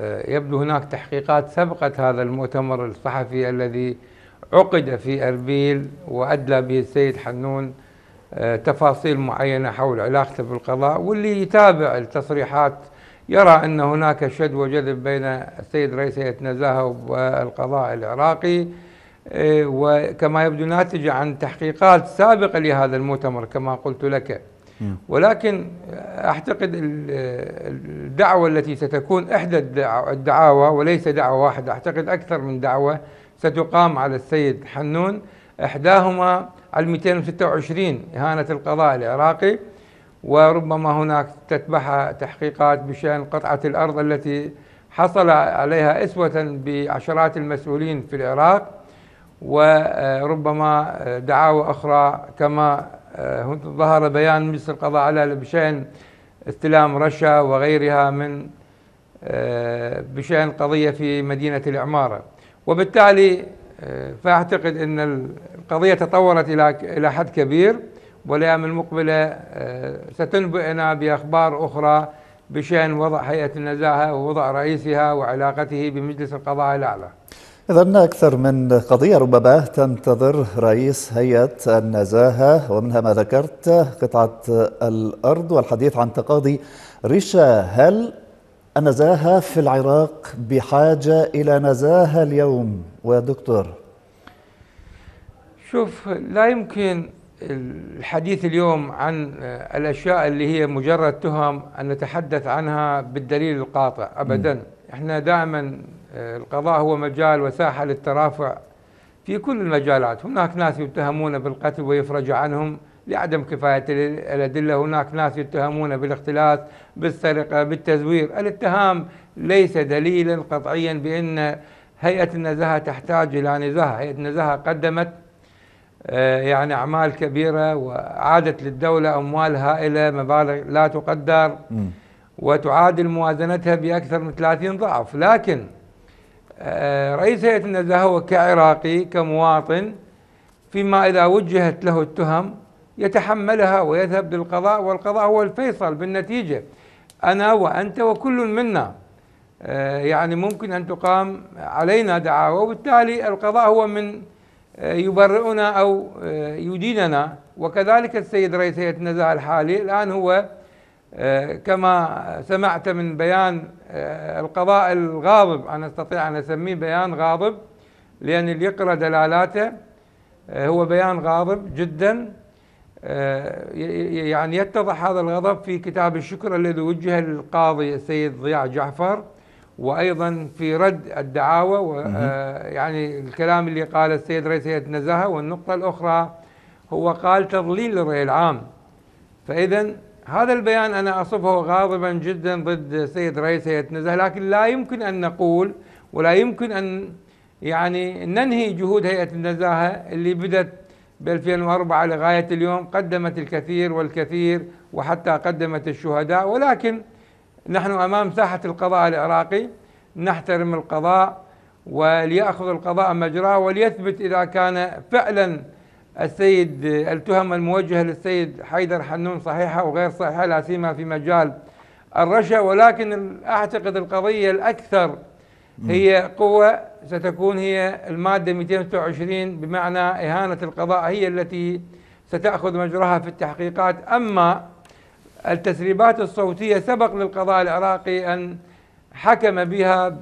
آه، يبدو هناك تحقيقات سبقت هذا المؤتمر الصحفي الذي عقد في اربيل وادلى به السيد حنون آه، تفاصيل معينه حول علاقته بالقضاء واللي يتابع التصريحات يرى ان هناك شد وجذب بين السيد رئيس هيئه نزاهة والقضاء العراقي آه، وكما يبدو ناتجه عن تحقيقات سابقه لهذا المؤتمر كما قلت لك ولكن أعتقد الدعوة التي ستكون إحدى الدعاوى وليس دعوة واحدة أعتقد أكثر من دعوة ستقام على السيد حنون إحداهما على 226 إهانة القضاء العراقي وربما هناك تتبعها تحقيقات بشأن قطعة الأرض التي حصل عليها إسوة بعشرات المسؤولين في العراق وربما دعاوى أخرى كما آه، ظهر بيان مجلس القضاء على بشأن استلام رشا وغيرها من آه، بشأن قضية في مدينة العمارة وبالتالي آه، فأعتقد أن القضية تطورت إلى حد كبير والأيام المقبلة آه، ستنبئنا بأخبار أخرى بشأن وضع هيئة النزاهة ووضع رئيسها وعلاقته بمجلس القضاء الأعلى إذا أكثر من قضية ربما تنتظر رئيس هيئة النزاهة ومنها ما ذكرت قطعة الأرض والحديث عن تقاضي رشا هل النزاهة في العراق بحاجة إلى نزاهة اليوم ويا شوف لا يمكن الحديث اليوم عن الاشياء اللي هي مجرد تهم ان نتحدث عنها بالدليل القاطع ابدا م. احنا دائما آه، القضاء هو مجال وساحه للترافع في كل المجالات هناك ناس يتهمون بالقتل ويفرج عنهم لعدم كفايه الادله هناك ناس يتهمون بالاختلاس بالسرقه بالتزوير الاتهام ليس دليلا قطعيا بان هيئه النزاهه تحتاج الى نزاهه هيئه النزاهه قدمت آه، يعني أعمال كبيرة وعادت للدولة أموال هائلة مبالغ لا تقدر وتعادل موازنتها بأكثر من 30 ضعف لكن آه، رئيس هيئة النزاهة هو كعراقي كمواطن فيما إذا وجهت له التهم يتحملها ويذهب للقضاء والقضاء هو الفيصل بالنتيجة أنا وأنت وكل منا آه، يعني ممكن أن تقام علينا دعاوى وبالتالي القضاء هو من آه، يبرئنا أو آه، يديننا وكذلك السيد رئيس هيئة النزاهة الحالي الآن هو آه، كما سمعت من بيان القضاء الغاضب أنا أستطيع أن أسميه بيان غاضب لأن اللي يقرأ دلالاته هو بيان غاضب جدا يعني يتضح هذا الغضب في كتاب الشكر الذي وجه للقاضي السيد ضياء جعفر وايضا في رد الدعاوى آه، يعني الكلام اللي قاله السيد رئيس هيئه النزاهه والنقطه الاخرى هو قال تضليل للراي العام فاذا هذا البيان انا اصفه غاضبا جدا ضد السيد رئيس هيئه النزاهه لكن لا يمكن ان نقول ولا يمكن ان يعني ننهي جهود هيئه النزاهه اللي بدت ب 2004 لغايه اليوم قدمت الكثير والكثير وحتى قدمت الشهداء ولكن نحن أمام ساحة القضاء العراقي نحترم القضاء وليأخذ القضاء مجراه وليثبت إذا كان فعلا السيد التهم الموجهة للسيد حيدر حنون صحيحة وغير صحيحة لا سيما في مجال الرشا ولكن أعتقد القضية الأكثر هي قوة ستكون هي المادة 226 بمعنى إهانة القضاء هي التي ستأخذ مجراها في التحقيقات أما التسريبات الصوتية سبق للقضاء العراقي أن حكم بها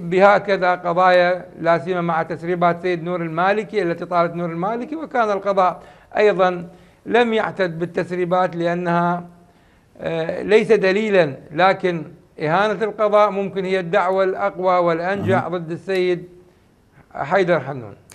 بهكذا قضايا لا سيما مع تسريبات سيد نور المالكي التي طالت نور المالكي وكان القضاء أيضا لم يعتد بالتسريبات لأنها آه، ليس دليلا لكن إهانة القضاء ممكن هي الدعوة الأقوى والأنجع ضد السيد حيدر حنون